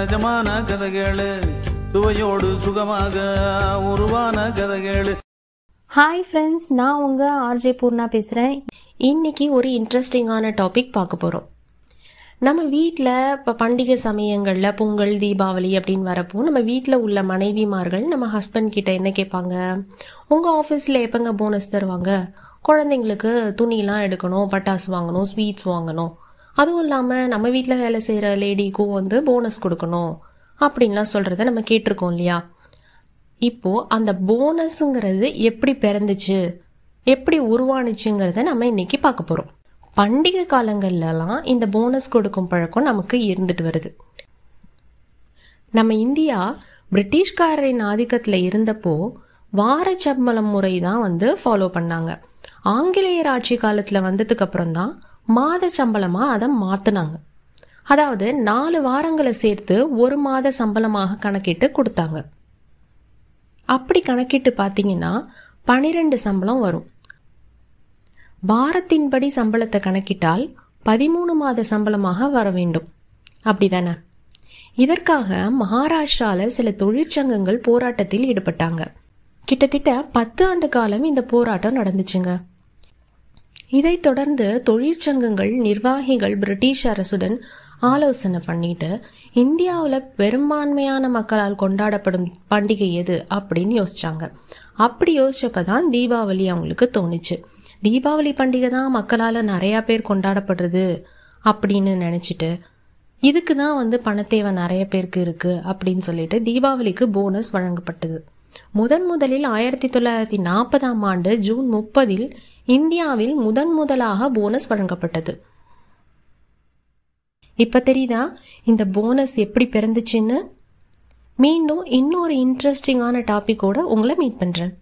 நஜமான கதைகள் சுவையோடு சுகமாக உருவான கதைகள் ஹாய் ஃப்ரெண்ட்ஸ் நான் உங்கள் ஆர்ஜே பூர்ணா பேசுகிறேன் இன்னைக்கு ஒரு இன்ட்ரெஸ்டிங்கான டாபிக் பார்க்க போகிறோம் நம்ம வீட்டில் இப்போ பண்டிகை சமயங்களில் பொங்கல் தீபாவளி அப்படின்னு வரப்போ நம்ம வீட்டில் உள்ள மனைவிமார்கள் நம்ம ஹஸ்பண்ட் கிட்ட என்ன கேட்பாங்க உங்கள் ஆஃபீஸில் எப்போங்க போனஸ் தருவாங்க குழந்தைங்களுக்கு துணிலாம் எடுக்கணும் பட்டாசு வாங்கணும் ஸ்வீட்ஸ் வாங்கணும் அதுவும் இல்லாமல் நம்ம வீட்டில் வேலை செய்கிற லேடிக்கும் வந்து போனஸ் கொடுக்கணும் அப்படின்லாம் சொல்கிறத நம்ம கேட்டிருக்கோம் இல்லையா இப்போது அந்த போனஸுங்கிறது எப்படி பிறந்துச்சு எப்படி உருவானுச்சுங்கிறத நம்ம இன்னைக்கு பார்க்க போகிறோம் பண்டிகை காலங்கள்லலாம் இந்த போனஸ் கொடுக்கும் பழக்கம் நமக்கு இருந்துட்டு வருது நம்ம இந்தியா பிரிட்டிஷ்காரரின் ஆதிக்கத்தில் இருந்தப்போ வார சம்பளம் முறை தான் வந்து ஃபாலோ பண்ணாங்க ஆங்கிலேயர் ஆட்சி காலத்தில் வந்ததுக்கு அப்புறம் தான் மாத சம்பளமாக அதை மாற்றினாங்க அதாவது நாலு வாரங்களை சேர்த்து ஒரு மாத சம்பளமாக கணக்கிட்டு கொடுத்தாங்க அப்படி கணக்கிட்டு பார்த்தீங்கன்னா பனிரெண்டு சம்பளம் வரும் வாரத்தின்படி சம்பளத்தை கணக்கிட்டால் பதிமூணு மாத சம்பளமாக வர வேண்டும் அப்படிதானே இதற்காக மகாராஷ்டிராவில் சில தொழிற்சங்கங்கள் போராட்டத்தில் ஈடுபட்டாங்க கிட்டத்தட்ட பத்து ஆண்டு காலம் இந்த போராட்டம் நடந்துச்சுங்க இதைத் தொடர்ந்து தொழிற்சங்கங்கள் நிர்வாகிகள் பிரிட்டிஷ் அரசுடன் ஆலோசனை பண்ணிட்டு இந்தியாவில் பெரும்பான்மையான மக்களால் கொண்டாடப்படும் பண்டிகை எது அப்படின்னு யோசிச்சாங்க அப்படி யோசிச்சப்ப தான் தீபாவளி அவங்களுக்கு தோணுச்சு தீபாவளி பண்டிகை தான் மக்களால் நிறையா பேர் கொண்டாடப்படுறது அப்படின்னு நினச்சிட்டு இதுக்கு தான் வந்து பணத்தேவை நிறைய பேருக்கு இருக்குது அப்படின்னு சொல்லிட்டு தீபாவளிக்கு போனஸ் வழங்கப்பட்டது முதன் முதலில் ஆயிரத்தி தொள்ளாயிரத்தி நாற்பதாம் ஆண்டு ஜூன் முப்பதில் இந்தியாவில் முதன் முதலாக போனஸ் வழங்கப்பட்டது இப்ப தெரியுதா இந்த போனஸ் எப்படி பிறந்துச்சுன்னு மீண்டும் இன்னொரு இன்ட்ரெஸ்டிங்கான டாபிக்கோட உங்களை மீட் பண்றேன்